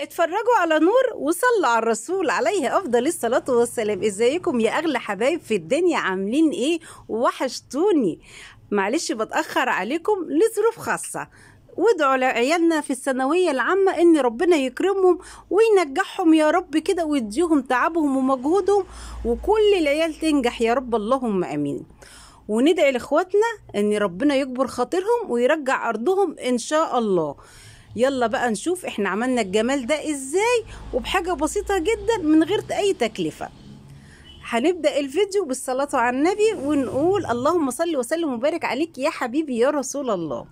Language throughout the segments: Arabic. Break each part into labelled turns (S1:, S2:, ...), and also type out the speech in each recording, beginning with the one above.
S1: اتفرجوا على نور وصلوا على الرسول عليه افضل الصلاه والسلام ازيكم يا اغلى حبايب في الدنيا عاملين ايه وحشتوني معلش بتاخر عليكم لظروف خاصه وادعوا لعيالنا في الثانوية العامة إن ربنا يكرمهم وينجحهم يا رب كده ويديهم تعبهم ومجهودهم وكل العيال تنجح يا رب اللهم آمين وندعي لإخواتنا إن ربنا يكبر خاطرهم ويرجع أرضهم إن شاء الله يلا بقى نشوف احنا عملنا الجمال ده ازاي وبحاجة بسيطة جدا من غير اي تكلفة هنبدأ الفيديو بالصلاة على النبي ونقول اللهم صل وسلم وبارك عليك يا حبيبي يا رسول الله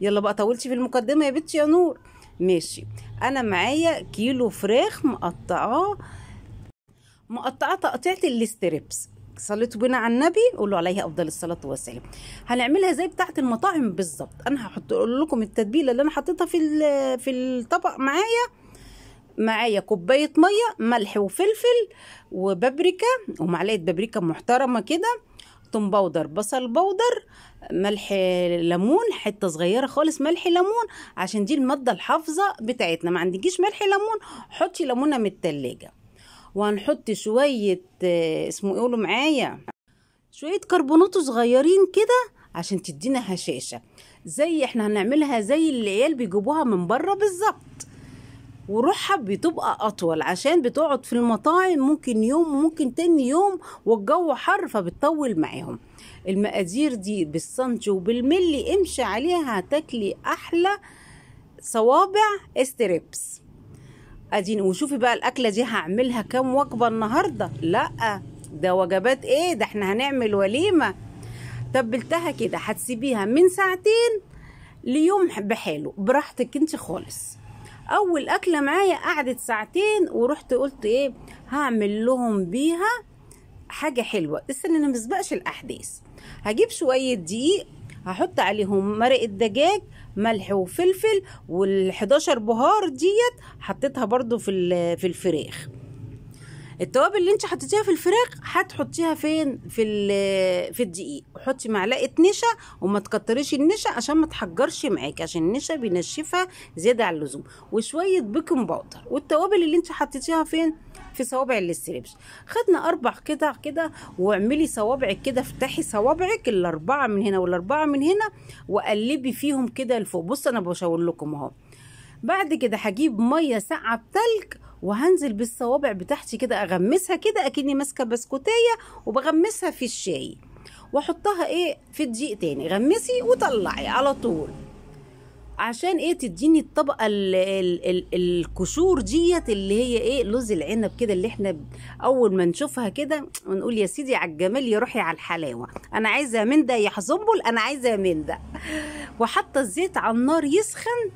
S1: يلا بقى طولتش في المقدمة يا بنت يا نور ماشي انا معايا كيلو فراخ مقطعاه مقطعه تقطيعه الاستريبس صليتوا بينا على النبي قولوا عليه افضل الصلاه والسلام هنعملها زي بتاعه المطاعم بالظبط انا هحط اقول لكم التتبيله اللي انا حطيتها في في الطبق معايا معايا كوبايه ميه ملح وفلفل وبابريكا ومعلقه بابريكا محترمه كده توم باودر بصل باودر ملح ليمون حته صغيره خالص ملح ليمون عشان دي الماده الحافظه بتاعتنا ما عندكيش ملح ليمون حطي ليمونه من التلاجة وهنحط شوية آه، اسمه يقولوا إيه، معايا شوية كربونات صغيرين كده عشان تدينا هشاشة زي احنا هنعملها زي اللي العيال بيجيبوها من بره بالظبط وروحها بتبقى اطول عشان بتقعد في المطاعم ممكن يوم وممكن تاني يوم والجو حر فبتطول معاهم المقادير دي بالسنتي وبالملي امشي عليها هتاكلي احلى صوابع استريبس اديني وشوفي بقى الاكله دي هعملها كام وجبه النهارده لا ده وجبات ايه ده احنا هنعمل وليمه تبلتها كده هتسيبيها من ساعتين ليوم بحاله براحتك انت خالص اول اكله معايا قعدت ساعتين ورحت قلت ايه هعمل لهم بيها حاجه حلوه استنى انا مسبقش الاحداث هجيب شويه دقيق هحط عليهم مرق الدجاج ملح وفلفل وال11 بهار ديت حطيتها برضو في في الفراخ التوابل اللي انت حطيتيها في الفراخ هتحطيها فين في في الدقيق وحطي معلقه نشا وما تكتريش النشا عشان ما تحجرش معاكي عشان النشا بينشفها زياده عن اللزوم وشويه بيكنج باودر والتوابل اللي انت حطيتيها فين في صوابع الاستريبس خدنا اربع قطع كده واعملي صوابعك كده افتحي صوابعك الاربعه من هنا والاربعه من هنا وقلبي فيهم كده لفوق بص انا بشاور لكم اهو بعد كده هجيب ميه ساقعه بتلج وهنزل بالصوابع بتاعتي كده اغمسها كده اكني ماسكه بسكوتيه وبغمسها في الشاي واحطها ايه في الضيق تاني غمسي وطلعي على طول عشان ايه تديني الطبقه الـ الـ الـ الكشور ديت اللي هي ايه لوز العنب كده اللي احنا اول ما نشوفها كده ونقول يا سيدي على الجمال يا روحي على الحلاوه انا عايزه من ده يا حزنبل انا عايزه من ده وحاطه الزيت على النار يسخن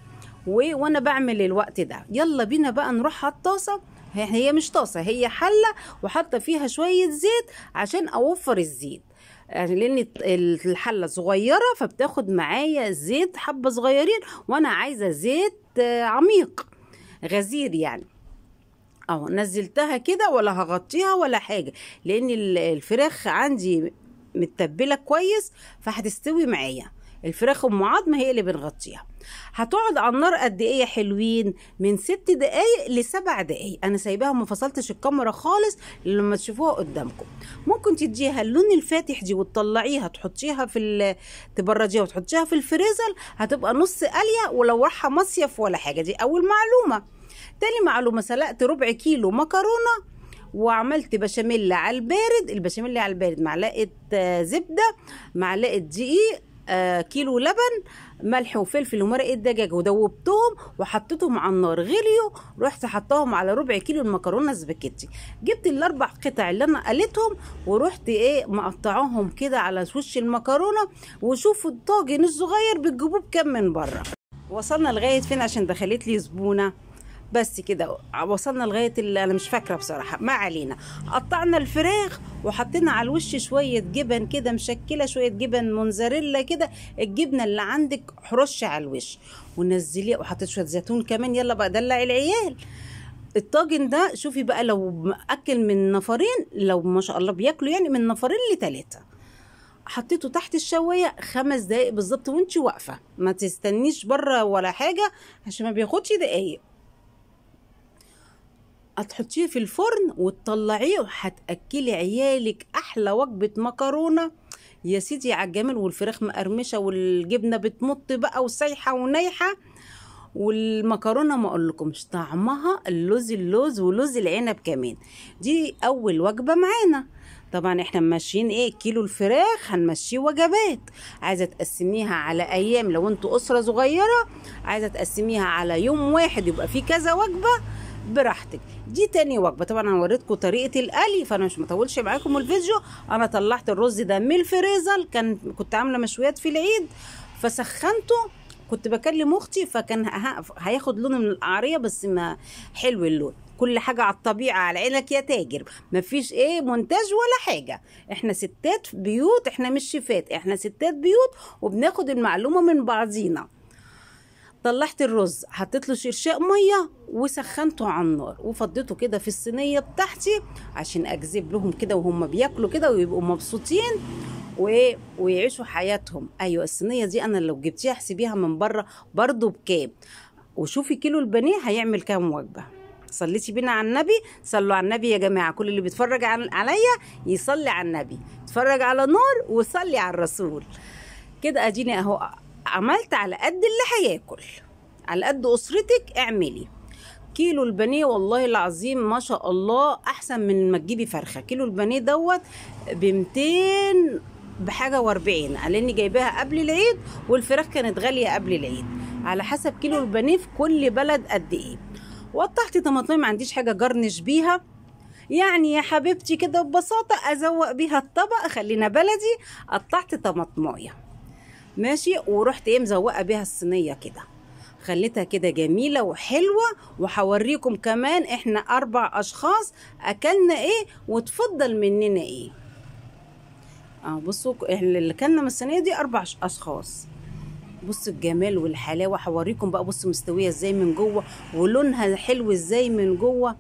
S1: وانا بعمل الوقت ده يلا بينا بقى نروح على الطاسه هي مش طاسه هي حله وحاطه فيها شويه زيت عشان اوفر الزيت يعني لان الحله صغيره فبتاخد معايا زيت حبه صغيرين وانا عايزه زيت آه، عميق غزير يعني اهو نزلتها كده ولا هغطيها ولا حاجه لان الفراخ عندي متبله كويس فهتستوي معايا الفراخ ام عظم هي اللي بنغطيها هتقعد على النار قد ايه حلوين من ست دقايق لسبع دقايق انا سايباها ما فصلتش الكاميرا خالص لما تشوفوها قدامكم ممكن تديها اللون الفاتح دي وتطلعيها تحطيها في تبرديها وتحطيها في الفريزر هتبقى نص قليه ولو راحه مصيف ولا حاجه دي اول معلومه تاني معلومه سلقت ربع كيلو مكرونه وعملت بشاميل على البارد البشاميل على البارد معلقه آه، زبده معلقه دقيق آه كيلو لبن ملح وفلفل ومرقه دجاج ودوبتهم وحطيتهم على النار غليوا رحت حطاهم على ربع كيلو المكرونه سباكيتي جبت الاربع قطع اللي انا قليتهم ورحت ايه مقطعاهم كده على وش المكرونه وشوفوا الطاجن الصغير بتجيبوه بكام من بره وصلنا لغايه فين عشان دخلت لي زبونه بس كده وصلنا لغايه اللي انا مش فاكره بصراحه ما علينا قطعنا الفراخ وحطينا على الوش شويه جبن كده مشكله شويه جبن منزريلا كده الجبنه اللي عندك حرش على الوش ونزليه وحطيت شويه زيتون كمان يلا بقى دلع العيال الطاجن ده شوفي بقى لو أكل من نفرين لو ما شاء الله بياكلوا يعني من نفرين لتلاتة حطيته تحت الشوايه خمس دقايق بالظبط وانت واقفه ما تستنيش بره ولا حاجه عشان ما بياخدش دقايق هتحطيه في الفرن وتطلعيه وهتاكلي عيالك احلى وجبه مكرونه يا سيدي على الجمال والفراخ مقرمشه والجبنه بتمط بقى وسايحه ونايحه والمكرونه ما اقولكمش طعمها اللوز اللوز ولوز العنب كمان دي اول وجبه معانا طبعا احنا ماشيين ايه كيلو الفراخ هنمشيه وجبات عايزه تقسميها على ايام لو انتوا اسره صغيره عايزه تقسميها على يوم واحد يبقى فيه كذا وجبه براحتك دي تاني وجبه طبعا انا وريتكم طريقه القلي فانا مش مطولش معاكم الفيديو انا طلعت الرز ده من الفريزر كان كنت عامله مشويات في العيد فسخنته كنت بكلم اختي فكان هياخد لون من القعريه بس ما حلو اللون كل حاجه على الطبيعه على عينك يا تاجر مفيش ايه مونتاج ولا حاجه احنا ستات بيوت احنا مش شيفات احنا ستات بيوت وبناخد المعلومه من بعضينا طلعت الرز حطيت له شرشاء ميه وسخنته على النار وفضيته كده في الصينيه بتاعتي عشان اجذب لهم كده وهم بياكلوا كده ويبقوا مبسوطين ويعيشوا حياتهم ايوه الصينيه دي انا لو جبتيها احسبيها من بره برضو بكام وشوفي كيلو البانيه هيعمل كام وجبه صليتي بينا على النبي صلوا على النبي يا جماعه كل اللي بيتفرج عليا يصلي على النبي اتفرج على نور وصلي على الرسول كده اديني اهو عملت على قد اللي هياكل على قد اسرتك اعملي كيلو البانيه والله العظيم ما شاء الله احسن من ما تجيبي فرخه كيلو البانيه دوت ب 200 بحاجه و40 لاني جايباها قبل العيد والفراخ كانت غاليه قبل العيد على حسب كيلو البانيه في كل بلد قد ايه وقطعت طماطم ما عنديش حاجه جرنش بيها يعني يا حبيبتي كده ببساطه ازوق بيها الطبق خلينا بلدي قطعت طماطمايه ماشي ورحت ايه مزوقه بيها الصينيه كده خليتها كده جميله وحلوه وهوريكم كمان احنا اربع اشخاص اكلنا ايه وتفضل مننا ايه اه بصوا اللي كلنا من الصينيه دي اربع اشخاص بصوا الجمال والحلاوه هوريكم بقى بصوا مستويه ازاي من جوه ولونها حلو ازاي من جوه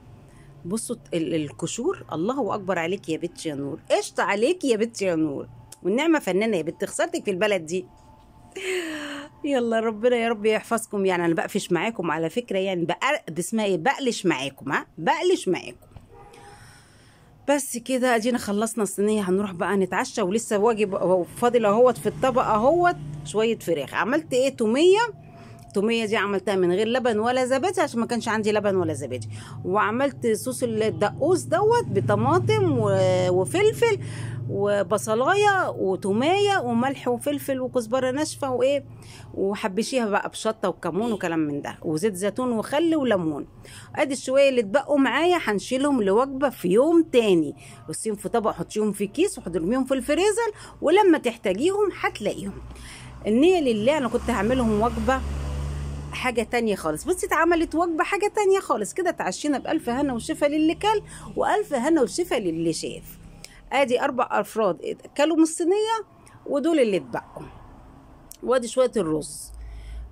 S1: بصوا الكشور الله اكبر عليك يا بت يا نور قشطه عليك يا بت يا نور والنعمه فنانه يا بنت خسارتك في البلد دي يلا ربنا يا رب يحفظكم يعني انا بقفش معاكم على فكره يعني بقر... اسمها ايه بقلش معاكم ها بقلش معاكم بس كده ادينا خلصنا الصينيه هنروح بقى نتعشى ولسه واجب فاضل اهوت في الطبق اهوت شويه فراخ عملت ايه توميه التوميه دي عملتها من غير لبن ولا زبادي عشان ما كانش عندي لبن ولا زبادي وعملت صوص الدقوس دوت بطماطم وفلفل وبصلايه وتوميه وملح وفلفل وكزبره ناشفه وايه وحبشيها بقى بشطه وكمون وكلام من ده وزيت زيتون وخل وليمون ادي الشويه اللي اتبقوا معايا هنشيلهم لوجبه في يوم تاني رصيهم في طبق حطيهم في كيس وحضرميهم في الفريزر ولما تحتاجيهم هتلاقيهم النية لله انا كنت هعملهم وجبه حاجة تانية خالص بصي اتعملت وجبة حاجة تانية خالص كده اتعشينا بألف هنا وشفا للي كل وألف هنا وشفا للي شاف ادي اربع افراد اتاكلوا من الصينيه ودول اللي اتبقوا وادي شويه الرز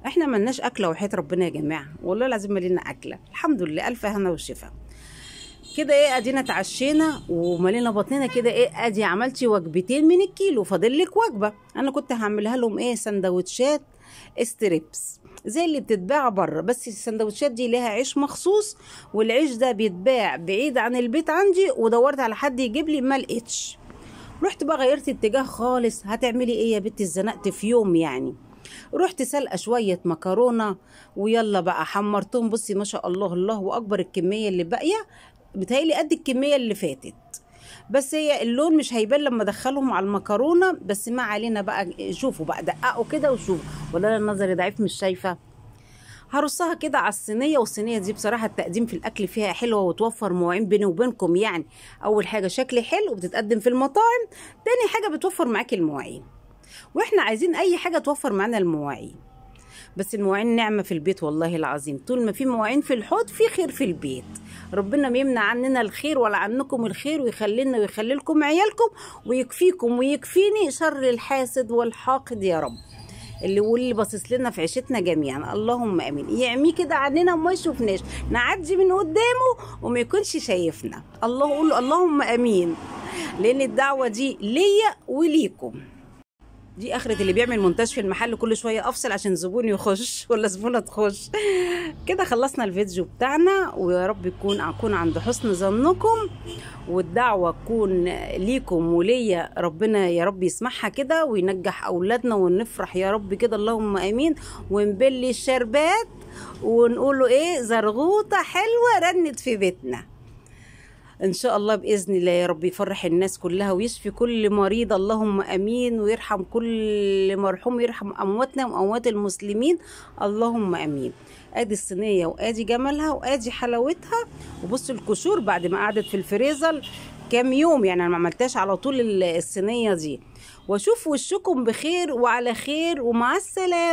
S1: احنا ملناش اكله وحياه ربنا يا جماعه والله العظيم مالينا اكله الحمد لله الف هنا وشفاء كده ايه ادينا اتعشينا وملينا بطننا كده ايه ادي عملتي وجبتين من الكيلو فاضل لك وجبه انا كنت هعملها لهم ايه سندوتشات استريبس زي اللي بتتباع بره بس السندوتشات دي ليها عيش مخصوص والعيش ده بيتباع بعيد عن البيت عندي ودورت على حد يجيب لي ما لقيتش رحت بقى غيرت اتجاه خالص هتعملي ايه يا بنتي اتزنقت في يوم يعني رحت سلقه شويه مكرونه ويلا بقى حمرتهم بصي ما شاء الله الله اكبر الكميه اللي باقيه بتهيلي قد الكميه اللي فاتت بس هي اللون مش هيبان لما ادخلهم على المكرونه بس ما علينا بقى شوفوا بقى دققوا كده وشوفوا ولا انا نظري ضعيف مش شايفه هرصها كده على الصينيه والصينيه دي بصراحه التقديم في الاكل فيها حلوه وتوفر مواعين بيني وبينكم يعني اول حاجه شكل حلو وبتتقدم في المطاعم تاني حاجه بتوفر معاكي المواعين واحنا عايزين اي حاجه توفر معانا المواعين بس المواعين نعمه في البيت والله العظيم طول ما في مواعين في الحوض في خير في البيت ربنا ما يمنع عننا الخير ولا عنكم الخير ويخلينا ويخلي لكم عيالكم ويكفيكم ويكفيني شر الحاسد والحاقد يا رب اللي واللي باصص لنا في عيشتنا جميعا اللهم امين يعميه كده عننا وما يشوفناش نعدي من قدامه وما يكونش شايفنا الله قول اللهم امين لان الدعوه دي ليا وليكم دي اخرة اللي بيعمل مونتاج في المحل كل شويه افصل عشان زبون يخش ولا زبونه تخش كده خلصنا الفيديو بتاعنا ويا رب يكون اكون عند حسن ظنكم والدعوه تكون ليكم وليا ربنا يا رب يسمعها كده وينجح اولادنا ونفرح يا رب كده اللهم امين ونبلي الشربات ونقول له ايه زرغوطه حلوه رنت في بيتنا ان شاء الله باذن الله يا رب يفرح الناس كلها ويشفي كل مريض اللهم امين ويرحم كل مرحوم ويرحم امواتنا واموات المسلمين اللهم امين ادي الصينيه وادي جمالها وادي حلاوتها وبصوا الكشور بعد ما قعدت في الفريزر كام يوم يعني انا ما عملتهاش على طول الصينيه دي واشوف وشكم بخير وعلى خير ومع السلامه